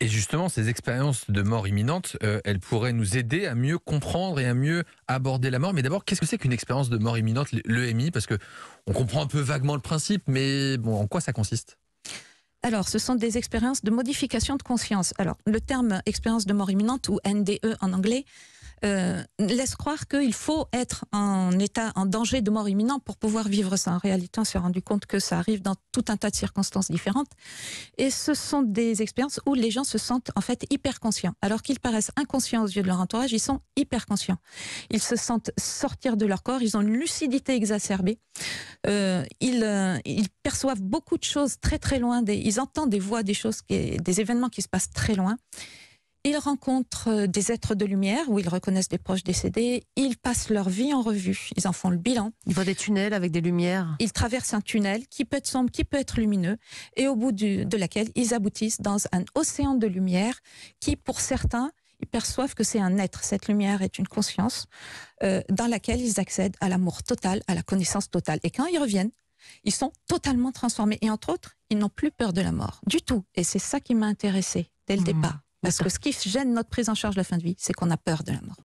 Et justement, ces expériences de mort imminente, euh, elles pourraient nous aider à mieux comprendre et à mieux aborder la mort. Mais d'abord, qu'est-ce que c'est qu'une expérience de mort imminente, l'EMI Parce que on comprend un peu vaguement le principe, mais bon, en quoi ça consiste alors, ce sont des expériences de modification de conscience. Alors, le terme expérience de mort imminente ou NDE en anglais euh, laisse croire qu'il faut être en état, en danger de mort imminent pour pouvoir vivre ça. En réalité, on s'est rendu compte que ça arrive dans tout un tas de circonstances différentes. Et ce sont des expériences où les gens se sentent en fait hyper conscients. Alors qu'ils paraissent inconscients aux yeux de leur entourage, ils sont hyper conscients. Ils se sentent sortir de leur corps, ils ont une lucidité exacerbée. Euh, euh, ils, perçoivent beaucoup de choses très très loin, ils entendent des voix, des choses, des événements qui se passent très loin. Ils rencontrent euh, des êtres de lumière où ils reconnaissent des proches décédés. Ils passent leur vie en revue. Ils en font le bilan. Ils voient des tunnels avec des lumières. Ils traversent un tunnel qui peut être sombre, qui peut être lumineux, et au bout de laquelle ils aboutissent dans un océan de lumière qui, pour certains, ils perçoivent que c'est un être. Cette lumière est une conscience euh, dans laquelle ils accèdent à l'amour total, à la connaissance totale. Et quand ils reviennent, ils sont totalement transformés. Et entre autres, ils n'ont plus peur de la mort du tout. Et c'est ça qui m'a intéressé dès le hmm. départ. Parce que ce qui gêne notre prise en charge de la fin de vie, c'est qu'on a peur de la mort.